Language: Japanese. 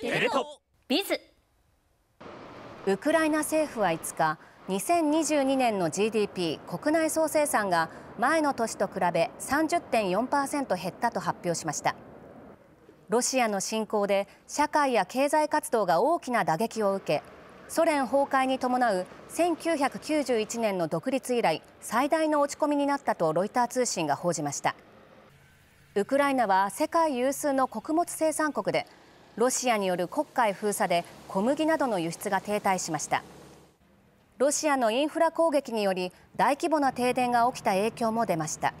テレトビズウクライナ政府は5日2022年の GDP 国内総生産が前の年と比べ30.4%減ったと発表しましたロシアの侵攻で社会や経済活動が大きな打撃を受けソ連崩壊に伴う1991年の独立以来最大の落ち込みになったとロイター通信が報じましたウクライナは世界有数の穀物生産国でロシアによる国会封鎖で小麦などの輸出が停滞しましたロシアのインフラ攻撃により大規模な停電が起きた影響も出ました